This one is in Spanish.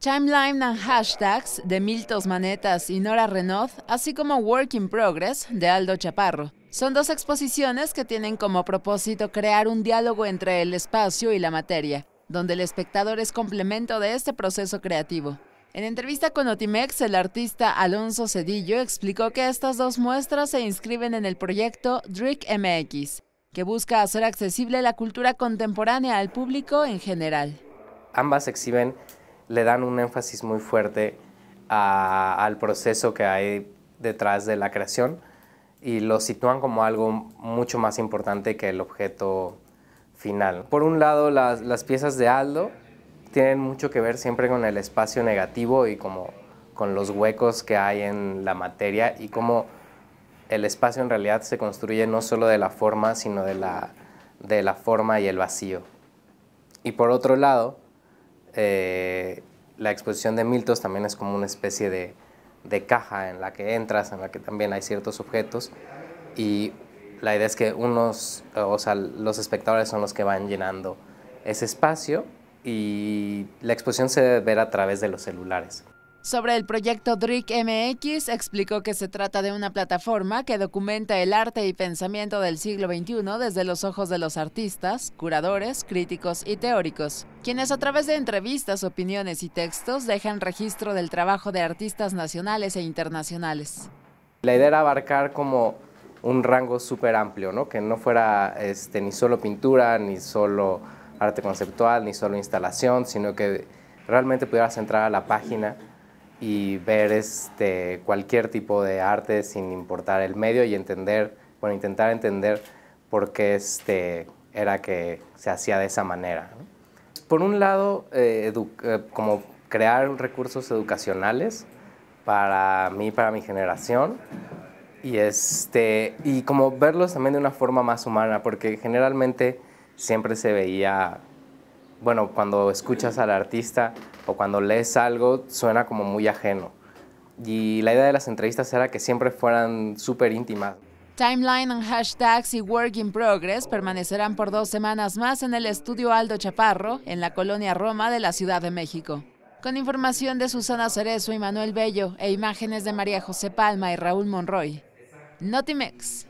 Timeline and Hashtags de Miltos Manetas y Nora Renaud, así como Work in Progress de Aldo Chaparro. Son dos exposiciones que tienen como propósito crear un diálogo entre el espacio y la materia, donde el espectador es complemento de este proceso creativo. En entrevista con Otimex, el artista Alonso Cedillo explicó que estas dos muestras se inscriben en el proyecto Drick MX, que busca hacer accesible la cultura contemporánea al público en general. Ambas exhiben le dan un énfasis muy fuerte al proceso que hay detrás de la creación y lo sitúan como algo mucho más importante que el objeto final. Por un lado, las, piezas de Aldo tienen mucho que ver siempre con el espacio negativo y como con los huecos que hay en la materia y cómo el espacio en realidad se construye no solo de la forma, sino de la forma y el vacío. Y por otro lado, eh, la exposición de Miltos también es como una especie de, de, caja en la que entras, en la que también hay ciertos objetos y la idea es que unos, o sea, los espectadores son los que van llenando ese espacio y la exposición se debe ver a través de los celulares. Sobre el proyecto DRIC MX, explicó que se trata de una plataforma que documenta el arte y pensamiento del siglo XXI desde los ojos de los artistas, curadores, críticos y teóricos, quienes a través de entrevistas, opiniones y textos dejan registro del trabajo de artistas nacionales e internacionales. La idea era abarcar como un rango súper amplio, que no fuera este, ni solo pintura, ni solo arte conceptual, ni solo instalación, sino que realmente pudieras entrar a la página y ver este, cualquier tipo de arte sin importar el medio y entender, bueno, intentar entender por qué este, era que se hacía de esa manera. Por un lado, eh, eh, como crear recursos educacionales para mí, para mi generación, y, este, y como verlos también de una forma más humana, porque generalmente siempre se veía bueno, cuando escuchas al artista o cuando lees algo, suena como muy ajeno. Y la idea de las entrevistas era que siempre fueran súper íntimas. Timeline and hashtags y Work in Progress permanecerán por dos semanas más en el estudio Aldo Chaparro, en la colonia Roma de la Ciudad de México. Con información de Susana Cerezo y Manuel Bello e imágenes de María José Palma y Raúl Monroy. Notimex.